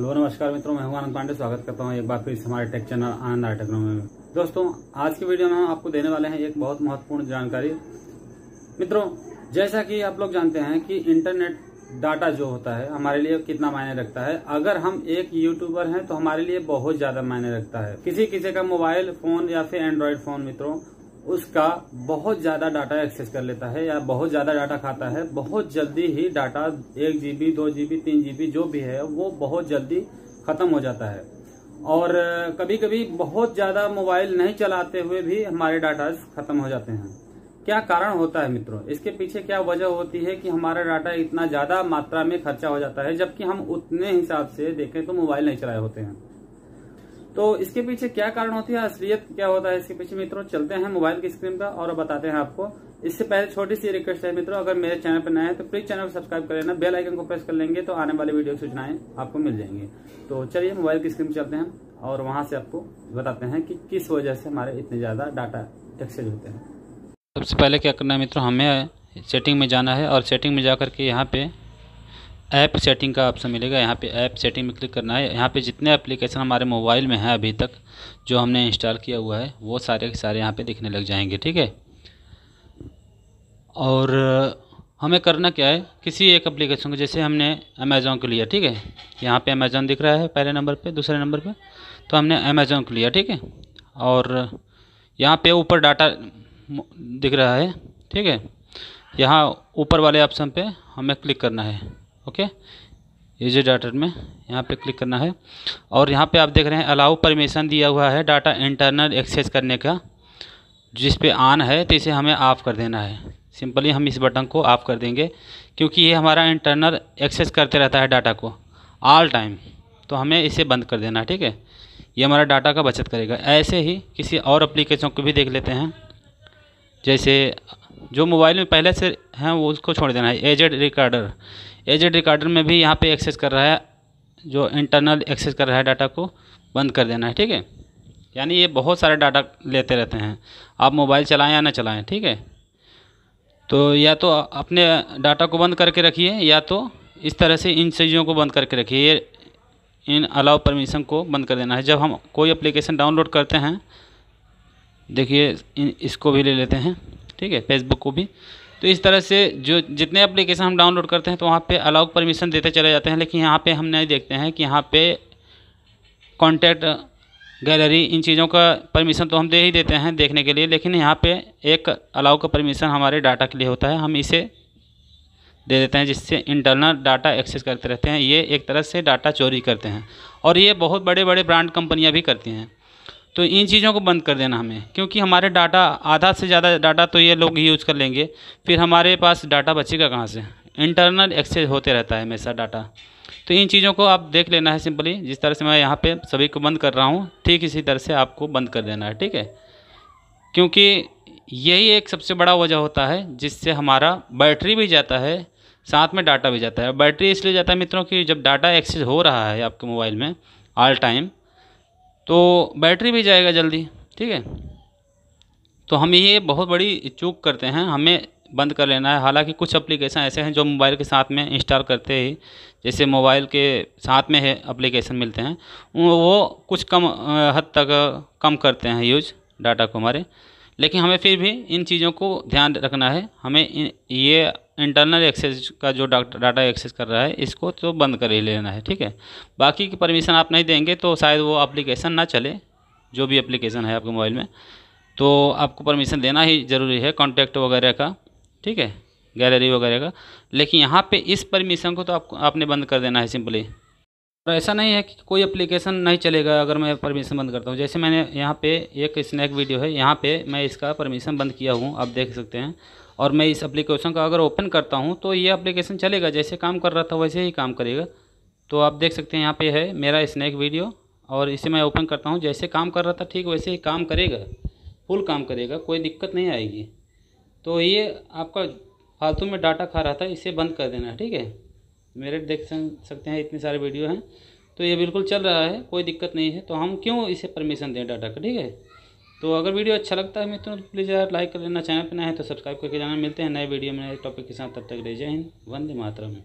hello नमस्कार मित्रों मैं हूं आनंद पांडे स्वागत करता हूं एक बार फिर हमारे टेक चैनल आनंद आर में दोस्तों आज की वीडियो में हम आपको देने वाले हैं एक बहुत महत्वपूर्ण जानकारी मित्रों जैसा कि आप लोग जानते हैं कि इंटरनेट डाटा जो होता है हमारे लिए कितना मायने रखता है अगर हम एक यूट्यूबर हैं तो हमारे लिए बहुत ज्यादा मायने रखता है किसी किसी का मोबाइल फोन या फिर एंड्रॉयड फोन मित्रों उसका बहुत ज़्यादा डाटा एक्सेस कर लेता है या बहुत ज़्यादा डाटा खाता है बहुत जल्दी ही डाटा एक जी बी दो जी बी तीन जी बी जो भी है वो बहुत जल्दी ख़त्म हो जाता है और कभी कभी बहुत ज़्यादा मोबाइल नहीं चलाते हुए भी हमारे डाटा ख़त्म हो जाते हैं क्या कारण होता है मित्रों इसके पीछे क्या वजह होती है कि हमारा डाटा इतना ज़्यादा मात्रा में खर्चा हो जाता है जबकि हम उतने हिसाब से देखें तो मोबाइल नहीं चलाए होते हैं तो इसके पीछे क्या कारण होती है असलियत क्या होता है इसके पीछे मित्रों चलते हैं मोबाइल की स्क्रीन पर और बताते हैं आपको इससे पहले छोटी सी रिक्वेस्ट है मित्रों अगर मेरे चैनल पर नए हैं तो प्लीज चैनल को सब्सक्राइब कर लेना बेल आइकन को प्रेस कर लेंगे तो आने वाली वीडियो सूचनाएं आपको मिल जाएंगी तो चलिए मोबाइल की स्क्रीन चलते हैं और वहां से आपको बताते हैं कि किस वजह से हमारे इतने ज़्यादा डाटा एक्सेज होते हैं सबसे पहले क्या करना है मित्रों हमें सेटिंग में जाना है और सेटिंग में जाकर के यहाँ पे ऐप सेटिंग का ऑप्शन मिलेगा यहाँ पे ऐप सेटिंग में क्लिक करना है यहाँ पे जितने एप्लीकेशन हमारे मोबाइल में हैं अभी तक जो हमने इंस्टॉल किया हुआ है वो सारे के सारे यहाँ पे दिखने लग जाएंगे ठीक है और हमें करना क्या है किसी एक एप्लीकेशन को जैसे हमने अमेज़ोन को लिया ठीक है यहाँ पे अमेज़ोन दिख रहा है पहले नंबर पर दूसरे नंबर पर तो हमने अमेज़ोन को लिया ठीक है और यहाँ पर ऊपर डाटा दिख रहा है ठीक है यहाँ ऊपर वाले ऑप्शन पर हमें क्लिक करना है ओके यूजर डाटा में यहाँ पे क्लिक करना है और यहाँ पे आप देख रहे हैं अलाउ परमिशन दिया हुआ है डाटा इंटरनल एक्सेस करने का जिस पे ऑन है तो इसे हमें ऑफ़ कर देना है सिंपली हम इस बटन को ऑफ़ कर देंगे क्योंकि ये हमारा इंटरनल एक्सेस करते रहता है डाटा को ऑल टाइम तो हमें इसे बंद कर देना है ठीक है ये हमारा डाटा का बचत करेगा ऐसे ही किसी और अप्लीकेशन को भी देख लेते हैं जैसे जो मोबाइल में पहले से हैं वो उसको छोड़ देना है एजेड रिकॉर्डर एजेड रिकॉर्डर में भी यहाँ पे एक्सेस कर रहा है जो इंटरनल एक्सेस कर रहा है डाटा को बंद कर देना है ठीक है यानी ये बहुत सारे डाटा लेते रहते हैं आप मोबाइल चलाएं या ना चलाएं ठीक है तो या तो अपने डाटा को बंद करके रखिए या तो इस तरह से इन चीज़ों को बंद करके रखिए ये इन अलाउ परमिशन को बंद कर देना है जब हम कोई एप्लीकेशन डाउनलोड करते हैं देखिए इसको भी ले लेते हैं ठीक है फेसबुक को भी तो इस तरह से जो जितने एप्लीकेशन हम डाउनलोड करते हैं तो वहाँ पे अलाउ परमिशन देते चले जाते हैं लेकिन यहाँ पे हम नहीं देखते हैं कि यहाँ पे कॉन्टैक्ट गैलरी इन चीज़ों का परमिशन तो हम दे ही देते हैं देखने के लिए लेकिन यहाँ पे एक अलाउ का परमिशन हमारे डाटा के लिए होता है हम इसे दे देते हैं जिससे इंटरनल डाटा एक्सेस करते रहते हैं ये एक तरह से डाटा चोरी करते हैं और ये बहुत बड़े बड़े ब्रांड कंपनियाँ भी करती हैं तो इन चीज़ों को बंद कर देना हमें क्योंकि हमारे डाटा आधा से ज़्यादा डाटा तो ये लोग ही यूज़ कर लेंगे फिर हमारे पास डाटा बचेगा कहाँ से इंटरनल एक्सचेंज होते रहता है हमेशा डाटा तो इन चीज़ों को आप देख लेना है सिंपली जिस तरह से मैं यहाँ पे सभी को बंद कर रहा हूँ ठीक इसी तरह से आपको बंद कर देना है ठीक है क्योंकि यही एक सबसे बड़ा वजह होता है जिससे हमारा बैटरी भी जाता है साथ में डाटा भी जाता है बैटरी इसलिए जाता है मित्रों कि जब डाटा एक्सेज हो रहा है आपके मोबाइल में ऑल टाइम तो बैटरी भी जाएगा जल्दी ठीक है तो हम ये बहुत बड़ी चूक करते हैं हमें बंद कर लेना है हालांकि कुछ एप्लीकेशन ऐसे हैं जो मोबाइल के साथ में इंस्टॉल करते ही जैसे मोबाइल के साथ में है एप्लीकेशन मिलते हैं वो कुछ कम हद तक कम करते हैं यूज डाटा को हमारे लेकिन हमें फिर भी इन चीज़ों को ध्यान रखना है हमें ये इंटरनल एक्सेस का जो डाटा एक्सेस कर रहा है इसको तो बंद कर ही लेना है ठीक है बाकी की परमिशन आप नहीं देंगे तो शायद वो एप्लीकेशन ना चले जो भी एप्लीकेशन है आपके मोबाइल में तो आपको परमिशन देना ही ज़रूरी है कॉन्टैक्ट वगैरह का ठीक है गैलरी वगैरह का लेकिन यहाँ पर इस परमिशन को तो आपको आपने बंद कर देना है सिंपली और ऐसा नहीं है कि कोई एप्लीकेशन नहीं चलेगा अगर मैं परमिशन बंद करता हूँ जैसे मैंने यहाँ पे एक स्नैक वीडियो है यहाँ पे मैं इसका परमिशन बंद किया हूँ आप देख सकते हैं और मैं इस एप्लीकेशन का अगर ओपन करता हूँ तो ये एप्लीकेशन चलेगा जैसे काम कर रहा था वैसे ही काम करेगा तो आप देख सकते हैं यहाँ पे है मेरा स्नैक वीडियो और इसे मैं ओपन करता हूँ जैसे काम कर रहा था ठीक वैसे ही काम करेगा फुल काम करेगा कोई दिक्कत नहीं आएगी तो ये आपका फालतू में डाटा खा रहा था इसे बंद कर देना ठीक है मेरे देख सकते हैं इतने सारे वीडियो हैं तो ये बिल्कुल चल रहा है कोई दिक्कत नहीं है तो हम क्यों इसे परमिशन दें डाटा का ठीक है तो अगर वीडियो अच्छा लगता है मित्रों तो प्लीज़ यार लाइक कर देना चैनल पर ना है तो सब्सक्राइब करके जाना मिलते हैं नए वीडियो में नए टॉपिक के साथ तब तक रह जय हिंद वंदे मातरम